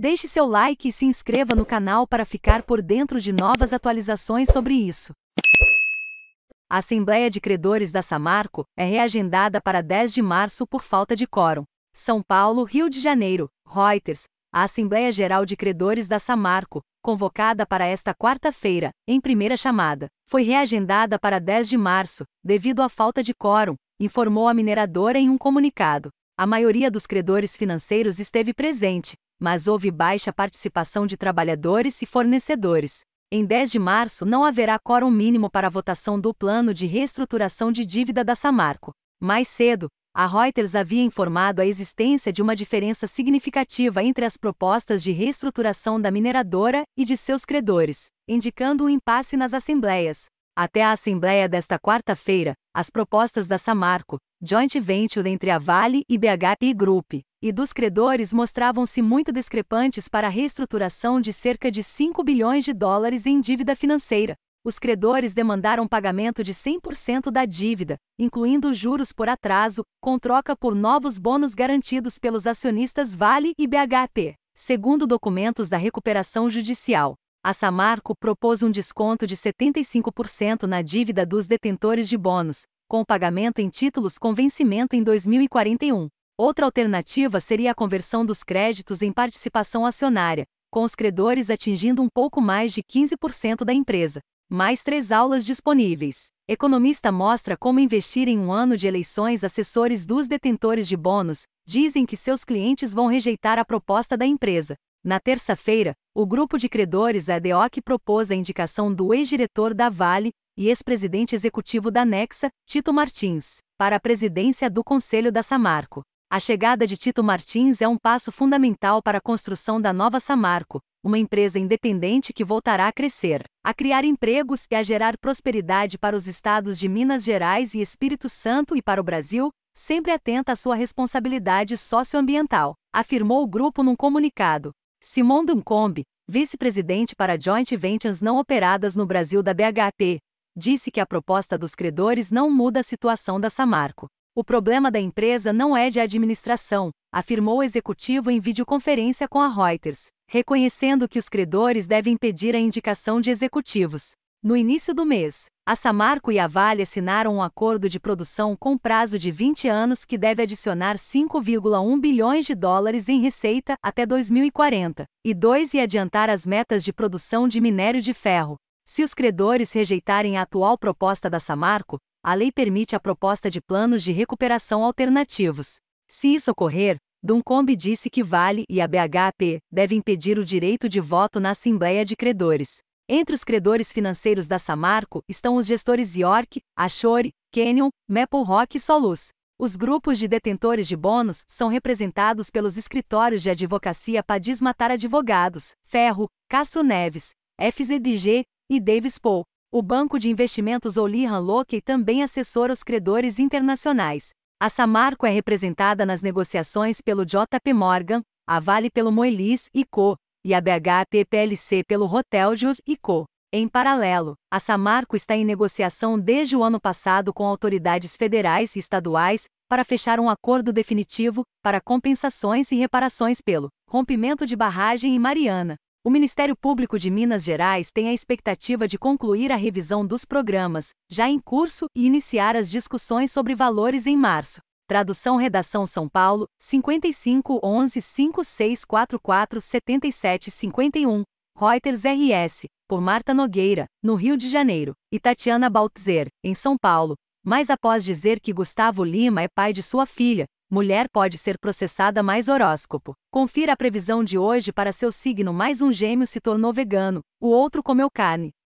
Deixe seu like e se inscreva no canal para ficar por dentro de novas atualizações sobre isso. A Assembleia de Credores da Samarco é reagendada para 10 de março por falta de quórum. São Paulo, Rio de Janeiro, Reuters. A Assembleia Geral de Credores da Samarco, convocada para esta quarta-feira, em primeira chamada, foi reagendada para 10 de março, devido à falta de quórum, informou a mineradora em um comunicado. A maioria dos credores financeiros esteve presente, mas houve baixa participação de trabalhadores e fornecedores. Em 10 de março não haverá quórum mínimo para a votação do plano de reestruturação de dívida da Samarco. Mais cedo, a Reuters havia informado a existência de uma diferença significativa entre as propostas de reestruturação da mineradora e de seus credores, indicando um impasse nas assembleias. Até a assembleia desta quarta-feira, as propostas da Samarco, joint venture entre a Vale e BHP Group, e dos credores mostravam-se muito discrepantes para a reestruturação de cerca de 5 bilhões de dólares em dívida financeira. Os credores demandaram pagamento de 100% da dívida, incluindo juros por atraso, com troca por novos bônus garantidos pelos acionistas Vale e BHP. Segundo documentos da recuperação judicial, a Samarco propôs um desconto de 75% na dívida dos detentores de bônus, com pagamento em títulos com vencimento em 2041. Outra alternativa seria a conversão dos créditos em participação acionária, com os credores atingindo um pouco mais de 15% da empresa. Mais três aulas disponíveis. Economista mostra como investir em um ano de eleições. Assessores dos detentores de bônus dizem que seus clientes vão rejeitar a proposta da empresa. Na terça-feira, o grupo de credores ADOC propôs a indicação do ex-diretor da Vale e ex-presidente executivo da Nexa, Tito Martins, para a presidência do Conselho da Samarco. A chegada de Tito Martins é um passo fundamental para a construção da nova Samarco, uma empresa independente que voltará a crescer, a criar empregos e a gerar prosperidade para os estados de Minas Gerais e Espírito Santo e para o Brasil, sempre atenta à sua responsabilidade socioambiental, afirmou o grupo num comunicado. Simon Duncombe, vice-presidente para joint ventures não operadas no Brasil da BHP, disse que a proposta dos credores não muda a situação da Samarco. O problema da empresa não é de administração, afirmou o executivo em videoconferência com a Reuters, reconhecendo que os credores devem pedir a indicação de executivos. No início do mês, a Samarco e a Vale assinaram um acordo de produção com prazo de 20 anos que deve adicionar 5,1 bilhões de dólares em receita até 2040, e 2 e adiantar as metas de produção de minério de ferro. Se os credores rejeitarem a atual proposta da Samarco, a lei permite a proposta de planos de recuperação alternativos. Se isso ocorrer, Duncombe disse que Vale e a BHP devem pedir o direito de voto na Assembleia de Credores. Entre os credores financeiros da Samarco estão os gestores York, Ashore, Canyon, Maple Rock e Solus. Os grupos de detentores de bônus são representados pelos escritórios de advocacia Padis Matar Advogados, Ferro, Castro Neves, FZDG e Davis Poe. O banco de investimentos Olihan Locke também assessora os credores internacionais. A Samarco é representada nas negociações pelo JP Morgan, a Vale pelo Moelis e Co e a BHP-PLC pelo hotel e Co. Em paralelo, a Samarco está em negociação desde o ano passado com autoridades federais e estaduais para fechar um acordo definitivo para compensações e reparações pelo rompimento de barragem em Mariana. O Ministério Público de Minas Gerais tem a expectativa de concluir a revisão dos programas, já em curso, e iniciar as discussões sobre valores em março. Tradução Redação São Paulo, 55 11 5644 77 51. Reuters RS, por Marta Nogueira, no Rio de Janeiro, e Tatiana Baltzer, em São Paulo. Mas após dizer que Gustavo Lima é pai de sua filha, mulher pode ser processada mais horóscopo. Confira a previsão de hoje para seu signo mais um gêmeo se tornou vegano, o outro comeu carne.